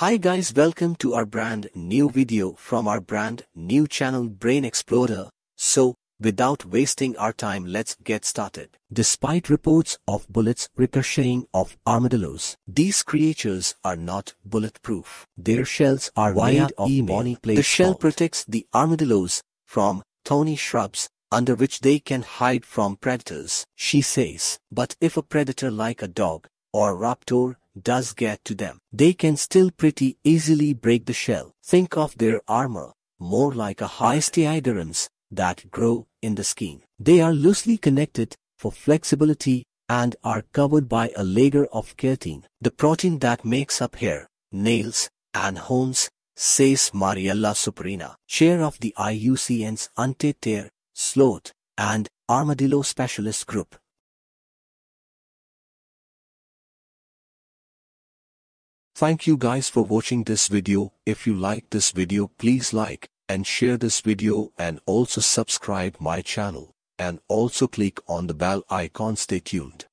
Hi guys welcome to our brand new video from our brand new channel Brain Explorer. So, without wasting our time let's get started. Despite reports of bullets ricocheting off armadillos, these creatures are not bulletproof. Their shells are wide of e The shell protects the armadillos from thorny shrubs under which they can hide from predators, she says. But if a predator like a dog or raptor does get to them, they can still pretty easily break the shell. Think of their armor, more like a hyostiaderms that grow in the skin. They are loosely connected for flexibility and are covered by a layer of keratin, the protein that makes up hair, nails, and horns, says Mariella Suprina, chair of the IUCN's anteater, Sloth, and Armadillo Specialist Group. Thank you guys for watching this video. If you like this video please like and share this video and also subscribe my channel and also click on the bell icon stay tuned.